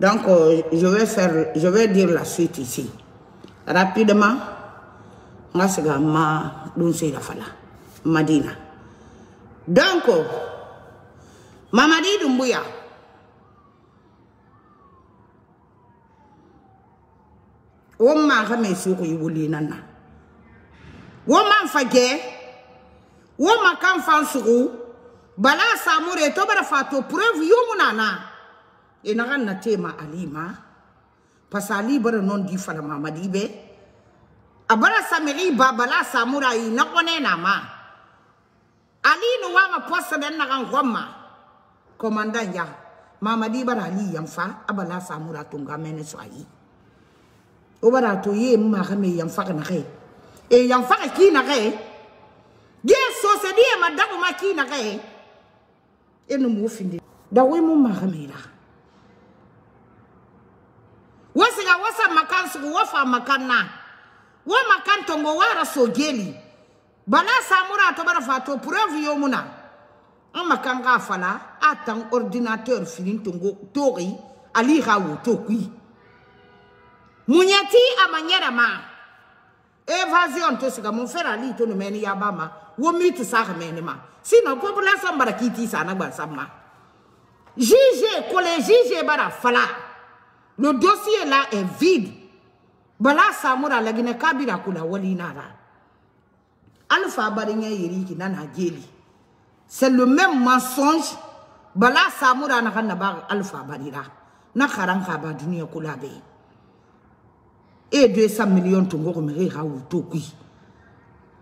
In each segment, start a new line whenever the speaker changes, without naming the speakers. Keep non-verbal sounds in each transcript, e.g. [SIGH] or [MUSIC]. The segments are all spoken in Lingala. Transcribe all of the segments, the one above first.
Donc, euh, je, vais faire, je vais dire la suite ici. Rapidement, je ma fala madina donc euh, mamadi dumbuya won ma ka mai nana. m'a ma kan bala samu re fato Preuve yu nana. e naga nate ma ali ma parce ali bara non di fala mama di be abara samiri babala samurai na kone na ma ali no wa ma posta den naga ngoma commandant ya mama di bara ali yamfa abala samura tunga mene so ayi o bara to ye ma ga me yamfa na ge e yamfa ki na ge die so se die madamu ma ki na ge eno mo finde da we mo ma ga me la wo siga wo sa makan sugu wo fa makan na wo makan tongo wara so geli bala samura to bara fa to preuve yo muna an makan ka fala atan ordinateur filin tongo tori ali ha wo to kui munyati amanyera ma évasion to siga mon frère ali to no meni ya bama wo mi to sa meni ma sinon population bara kiti sana gba sama jige collège jige bara fala Le dossier là est vide. Bala samura la gine kabira kula wali nara. Alpha baringa yeri ki nana geli. C'est le même mensonge. Bala samura na kana ba alpha barira. Na karanka ba dunia kula Et 200 millions tongo kumere ha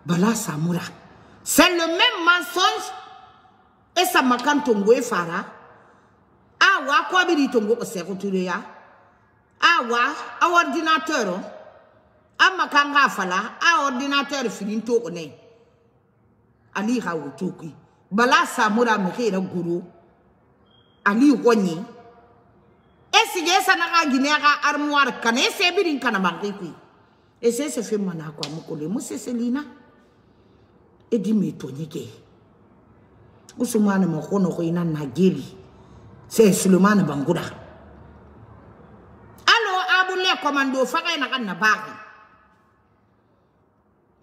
Bala samura. C'est le même mensonge. Et ça makan tongo e fara. Ah wa kwa biri tongo awa a ordinateur an ma kan k'a fala a ordinateur fini togone ani ka wotoki bala samura mi ke yɛrɛ goro ani kɔnye esige esana ka ginɛ ka armoire kana ese biri kana manke koyi ese ese fe mana ko amukole museselina edi mi tonye ke usumane makono ko ina nageli se sulemane bangura commando faga yana kan na bagi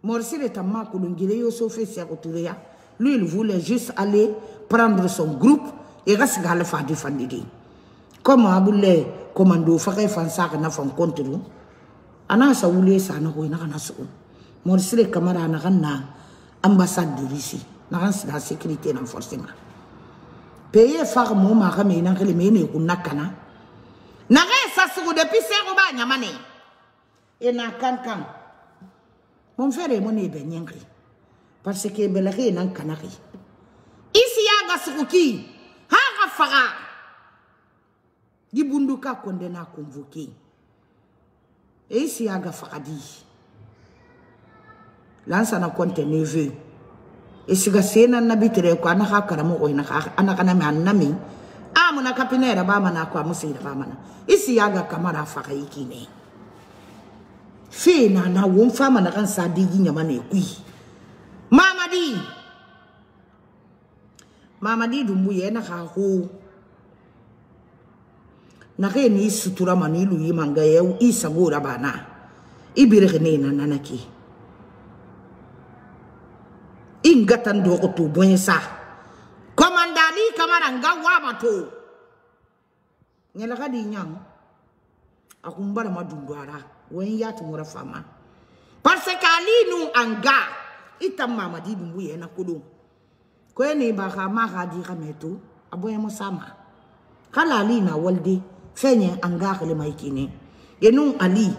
morsi de tamma kulungire yo sofe sia kutureya lui il voulait juste aller prendre son groupe et ga siga ala fadi fandigi comme abule commando faga fan saka na fan kontru ana sa wule sa na ko ina kana so morsi de kamara na kan na ambassadeur ici na kan sida sécurité na forcément payer far mo ma ga me ina kele me ne kunna kana na ge sa sugu depuis sego ba nyamane e na kankan mon fere mon e benyengi parce que bela ge na kanari isi ya ga sugu ki ha ga faga di bunduka konde na convoquer e isi ya ga faga di lansa na konte neveu e siga sena na bitere ko anaka karamu o ina anaka na me anami na kapinera ba mana kwa musira ba mana isi yaga kamara faka ikine fe na na won fa mana kan sadigi nyama na ekui mama di mama di dumbu ye na ka ho na ke ni sutura mani lu yi manga ye isa gora bana ibire ne na nanaki ingatan do ko to bon sa kamara nga wama to ka di nyang akumbara madundwara wen ya tumura fama parce que ali nu anga ita mama di dumbu na kweni ko ene ba ga ma ga di ka metu mo musama kala ali na walde fenye anga kale maikini yenu ali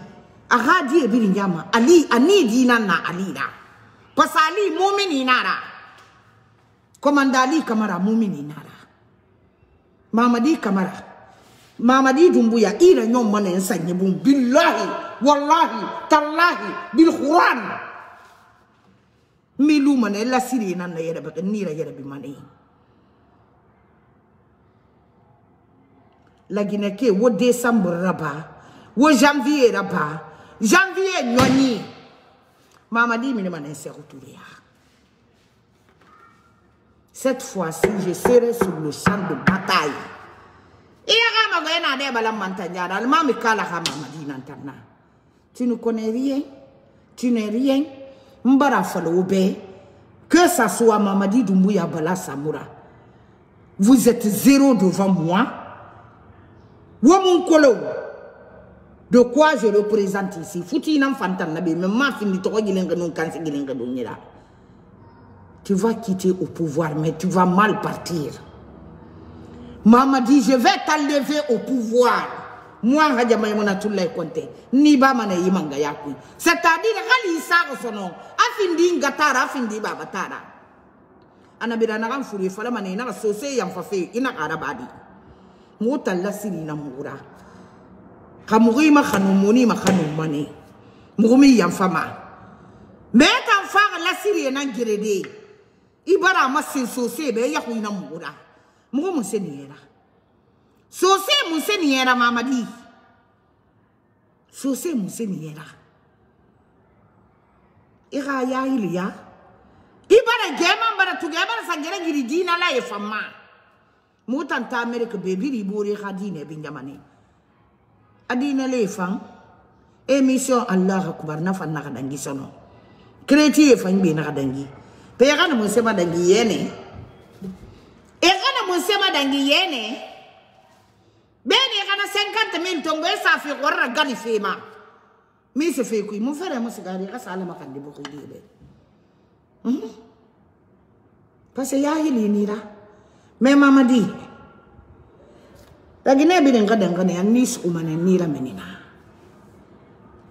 aga di ebiri nyama ali ani di na na ali da parce ali mumini nara komanda ali kamara mumini nara di kamara mamadi dumbuya jumbuya ira mana ensa nyebum billahi wallahi tallahi bil quran milu mana la siri na yere de nira yere bi la gineke wo décembre raba wo janvier raba janvier nyoni mamadi mine mana ensa retouriya cette fois-ci, je serai sur le champ de bataille. Bala Mantagnara, Alma Mikala Tu ne connais rien, tu n'es rien. Mbara Faloube, que ça soit Mamadi Doumbouya Bala Samoura. Vous êtes zéro devant moi. mon colo De quoi je le présente ici Foutinam Fantanabe, mais ma fini toi, il Tu vas quitter au pouvoir, mais tu vas mal partir. Maman dit, je vais t'enlever au pouvoir. Moi, Hadjama Yamona Toulaye Konte, ba Mane Yimanga Yakui. C'est-à-dire, Rali Isago Sonon, Afindi Ngatara, Afindi Babatara. Anabira Naran Furi, Fala Mane, Nara Sose Yamfafe, Ina Arabadi. Mota Lassiri Namura. Kamuri Mahanumoni Mahanumane. Murumi Yamfama. Meta Fara Lassiri Nangirede. Ibara Masin Sose, Beyahui Namura. mɔgɔ mun se nin yɛra sose mun se nin yɛra mamadi sose mun se nin yɛra i ka yahiliya i bara gɛman bara tugu i bara sangɛrɛ giri diina la ye famma mu tan ta amerika be biri i bori i ka diinɛ bi jamani a diinɛ le ye fan émission allah akubar nafa naga dangi sono kreti ye fan be naga dangi pe yaga ni mun sema dangi yene munsema dangi yene bene kana 50 min tongo esa fi gorra gani fema mi se fe kuy mu fere mu sigari ka sala ma kan de bu khidi be hmm parce ya hili ni ra me mama di lagi ne bi den ka den kan ya ni su ma ne ni ra menina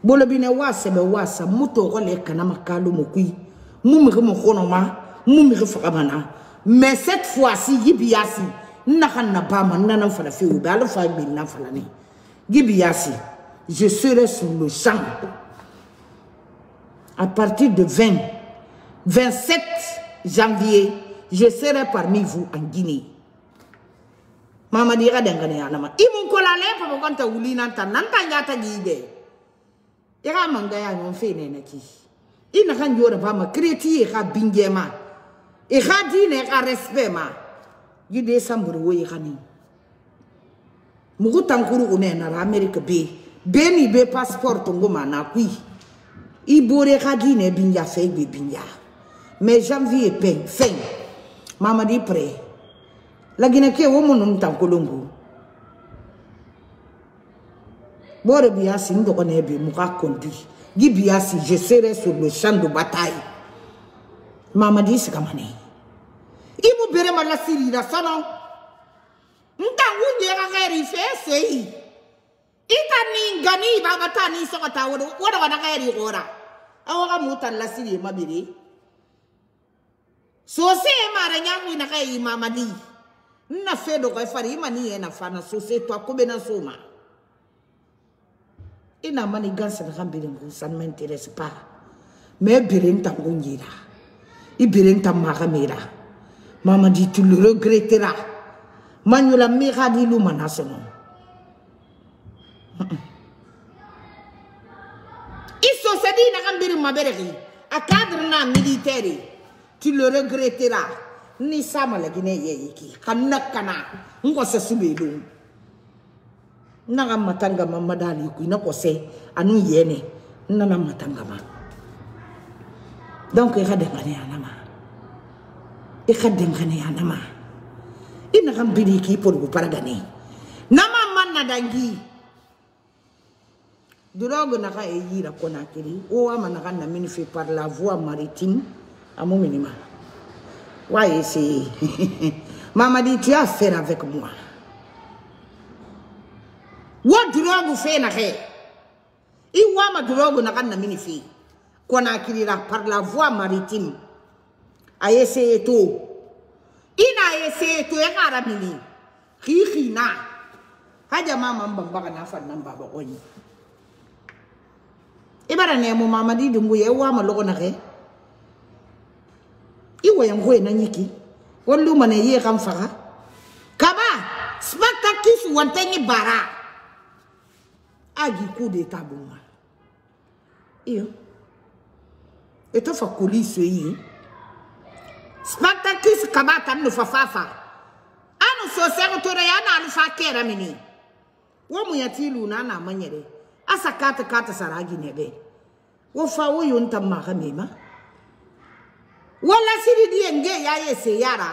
bolo bi ne wasa be wasa muto ko le kana makalu mu kuy mu mi ko mo khono ma mu mi ko fa kana Mais cette fois-ci, Gibiasi, Nakana Bama, le Falafi, Balofa, Nafalani, Gibiasi, je serai sur le champ. À partir de 20, 27 janvier, je serai parmi vous en Guinée. dira Mamadi Radengane Anama. Imunkola le Pamokanta Ulinanta, Nanta Yata qui. Il Mangaya, on fait Nenaki. Inakan Yorabama, Kreti, Rabingema. iha dine iha respema yide samburu wo ihani mugu tankuru une nara amerika be beni be passport ngoma na kui ibore iha dine binya fe igbe binya mais janvier pen fen mamadi pre laginake wo munum tankolongo bore biasi ndogone be muka kondi gi biasi je serai sur le champ de bataille Mama mamadi sigamane ibu bere mala sirira sono ntangu nyega gairi fesei ita ningani ibaba ta ni sokota wodo wodo kana gairi gora ga muta la siri mabiri sose mara nyangu na kai mamadi na fedo kai fari mani ena fana se to akobena soma ina mani gansa ga kambiringu ngusan ne m'intéresse me mais bere i berenta magamera mamadi tu le regrettera mañola mexadi lumana sono i sosedi naxan biri maberexi a cadrena militaire tu le regrettera ni samalagine yeyiki xan nakkana ngosa subelum naxa matangama madalikuy na kose anu yene nana matangama donc i ka danganiya ma i ka danganiya ma i naga bini k'i porogo paragane nama ma nadangi durogo naga e yira konakiri o ama naga namini fe par la voie maritime amu ah, minima wa essaye [LAUGHS] mamadi tu as faire avec moi wo durogo fe naxe i wama durogo naga namini fee qu'on acquérira par la voie maritime. A essayé tout. Il a essayé tout. Et Arabini. Rihina. Haja mama mbamba na fa namba ba onyi. Ibara ne mo mama di dungu ye wa ma logo na ke. Iwe ngwe na nyiki. Wallu mane ye kam faga. Kaba spectacle wantengi bara. Agi coup d'état bonga. Iyo. etofa kuliso iyi spectatrice kabata anu fa fafa anu sosɛgu tore ya ana anu fa kera mini wo mu yati luna ana manyere asa kata kata saragi nebe wo fa wo yonta maga mema wala siri diye nge ya yese yara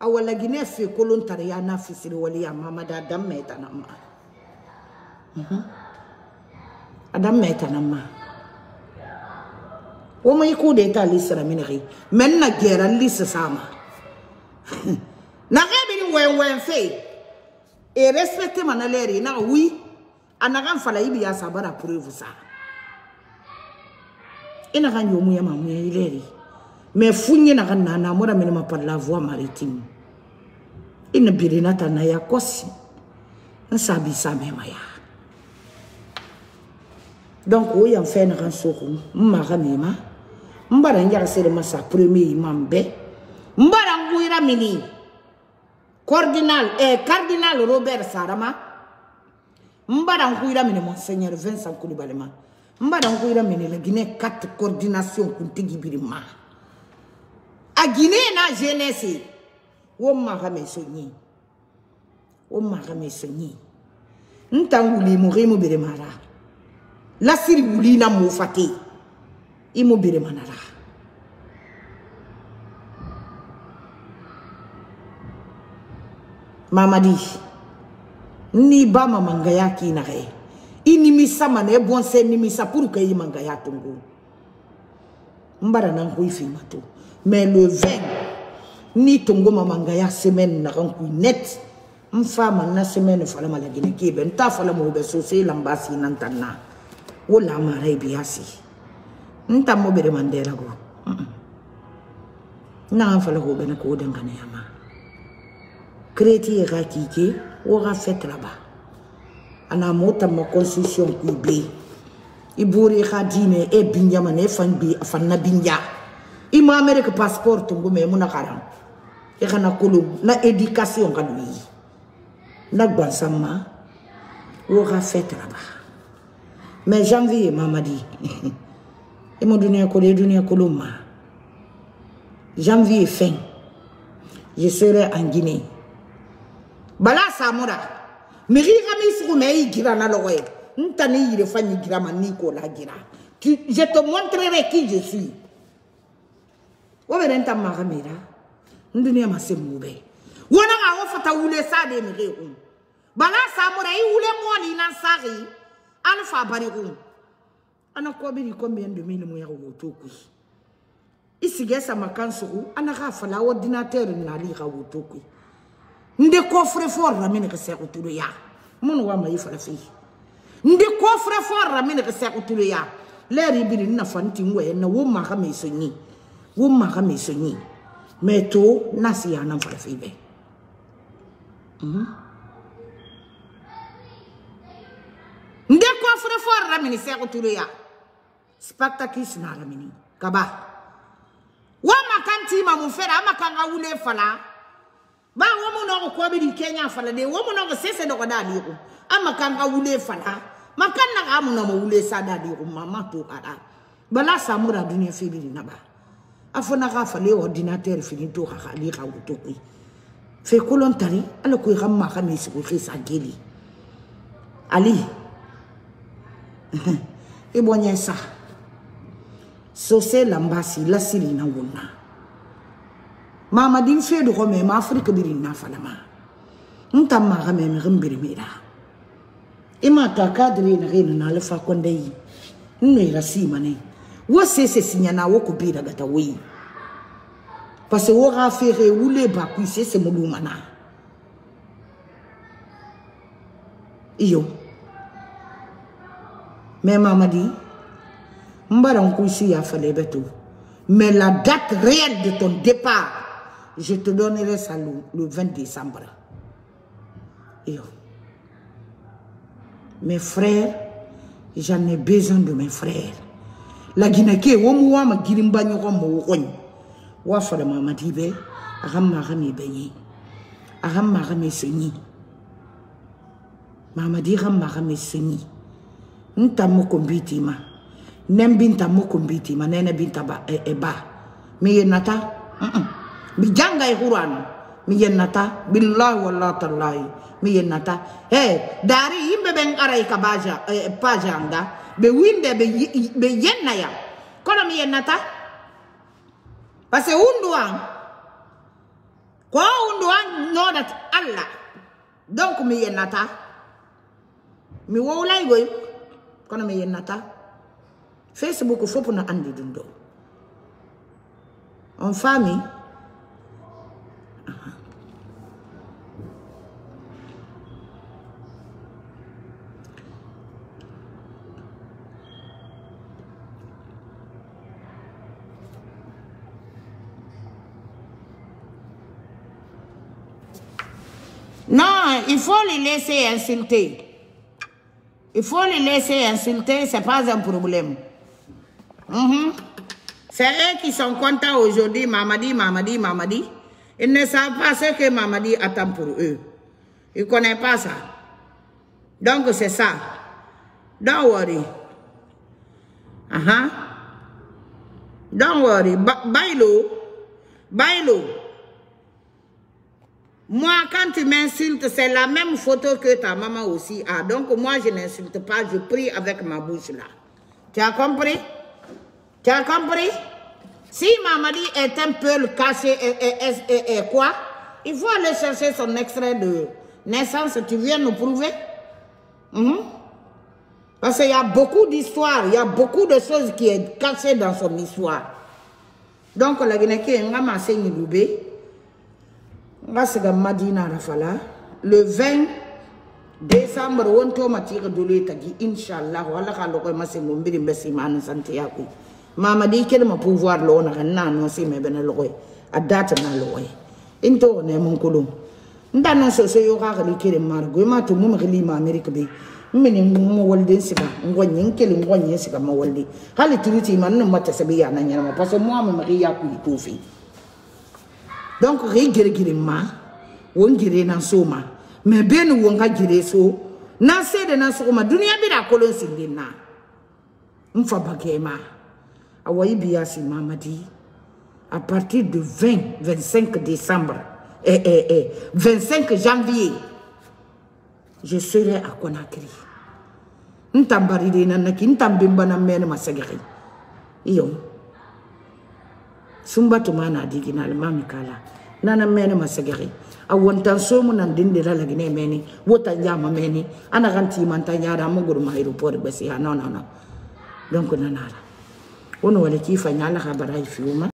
awala gine fe kolon tare ya na fisiri wali ya mama da dan meta na ma adam meta na ma mhm. ومن يكون إتا لسر من غي من نجير لسر ساما نغيبني وين وين في e respecte mana lere na wi anaga mfala ibi ya sabara prove sa ina ga nyomu ya mamu ya ilere me funye na kana na mora mena mapala voix maritime ina birina tana ya kosi nsabi sa mema ya donc o yan fɛn naga soko n maga mema n bara n yagsd masa premier imam bɛɛ n bara n wɩra mini cardinal eh, cardinal robert sarama n bara n wɩra mini monseigneur vincent kulibalima n bara n wɩra mini la guinée quatre coordination kuntigi biri ma a guinée na jeunesse wo n maga me so ñi wo n maga me so ñi n tan wuli muhimu biri mara lasiri wuli na mofate imu beremanara mamadi n'i ba ma mangaya k'i naga ye i nimisa mana e bɔnsɛ nimisa pour que i mangaya tongo n bara na n ko i fɛ ma to mais le 20 n'i tongo ma mangaya semaine naga n kui net n fa ma na semaine fala ma lagine k'i e bɛ n t'a fala ma o bɛ so se lamba si na n ta na o lamara i bi ya si ntammo ɓeɗe mandela goo naxan fala xoɓene ko danganeyama créti ye xa kiike woxa fetraba ana mo tamma constitution kuy be i boori xa diine e, e, e binjamane e fan bi a fanna binja i mame rek passeport tungume mu naxaran i xana kolum na éducation xan wiyi na gbansamma woxa fetraba mais janvier mamadi [LAUGHS] e mo duniya kolo ye duniya kolo ma janvier fin je serai en guinée bala samura miri i ka min sugu mɛ i gira na lɔgɔ ye n ta ni yirefa ɲi gira ma n'i k'o la gira je te montrerai qui je suis wo bɛrɛ n ta maga mira n duniya ma se mu bɛɛ wona ga go fata wule sa de mire go um. bala samura i wule mo ni nan sari alfa bare go um. anakwabiri combien de mille moya woto kui i sigɛsa makan sogo ana ka fala ordinateur nali ka woto kui nde coffre fort ra mene ka sɛko tulu ya mun wa ma i fala fei nde coffre fort ra mene ka sɛko tulu ya lɛri biri na fanti ngwe na wo ma ka me so nyi wo ma ka me so nyi me to na si ya na fala fei be mhm nde coffre fort ra mene sɛko tulu ya spectacle sinaramini kaba wa makanti ma mufera ama kanga wule fala ba wo mu no ko bi di kenya fala de wo mu no sese no da di ko ama kanga wule fala makan na amu no wule sa da di ko mama to kada bala samura dunia fibiri naba afona ka fale ordinateur fini to ka ali ka wuto ko fe kolon tari ala ko ga ma ka mesi ko sa geli ali [LAUGHS] e bonya sa sose lambasi lasili na wonna mama din fe do me ma afrika biri na falama nta ma ga me me gimbiri me da ima e ta kadri na gina na alfa konde yi nno ira e si mane wo sese sinya na wo kubira gata wei parce wo ga fere wule ba ku sese muluma na iyo me mama di Mbarankoussi à Falebeto. Mais la date réelle de ton départ, je te donnerai ça le, 20 décembre. mes frères, j'en ai besoin de mes frères. La Guinée, Wamouwa, ma Girimba, Nyokon, Wafara, Mamadibe, Rammarame, Benye, Rammarame, Seni. Mamadi, Rammarame, Seni. Ntamokombitima. nem binta moko mbiti manene binta ba e, e ba mi ye nata mm -mm. mi janga e qur'an mi ye billahi wallahi tallahi mi ye he dari yimbe ben arai ka baja e, e, e pa janga be winde be be yenna ya kono mi ye nata parce undu an ko undu an know allah donc mi ye mi wowlay goy kono mi ye facebook fof en andi d'un dos. on famille. Non, il faut les laisser insulter. Il faut les laisser insulter, c'est pas un problème. Mhm. C'est eux qui sont contents aujourd'hui, Mamadi, Mamadi, Mamadi. Ils ne savent pas ce que Mamadi attend pour eux. Ils ne connaissent pas ça. Donc c'est ça. Don't worry. Uh-huh. Don't worry. bailo. Bailo. Moi, quand tu m'insultes, c'est la même photo que ta maman aussi a. Donc moi, je n'insulte pas, je prie avec ma bouche là. Tu as compris? Tu as compris Si Mamadi est un peu le caché et, quoi Il faut aller chercher son extrait de naissance, tu viens nous prouver mhm. Parce qu'il y a beaucoup d'histoires, il y a beaucoup de choses qui est cachées dans son histoire. Donc, la Guinée qui est en Madina Rafala, le 20 décembre, on tombe à tirer de l'état, Inch'Allah, on a vais vous se faire un peu mama di kelma pouvoir lo na na no si me bena lo a data na lo into ne mon kulum nda no so so yo ga li e kele mar go ma to mum gili ma america be mini mo wolde siga ngonye nkele ngonye siga ma wolde hali turuti man no mata sabe ya na nyama parce que moi ma ri ya ku itofi donc ri gere gere ma won gere na so ma me ben won ga gere so na se de na so ma dunia bi da kolon sin din na mfa bagema awayi biasi mamadi à partir de 20 25 décembre eh, eh, eh, 25 janvier je serai à Conakry ntambarire nanaki ntambemba na mene masegeri iyo sumbatu mana digi na almami nana mene masegeri awontan somu nan dindira lagine meni, wota jama meni. ana ganti manta muguru ma aéroport besi non non non donc nanara o wale k'i fa ɲa ala ka bara ye fiyewu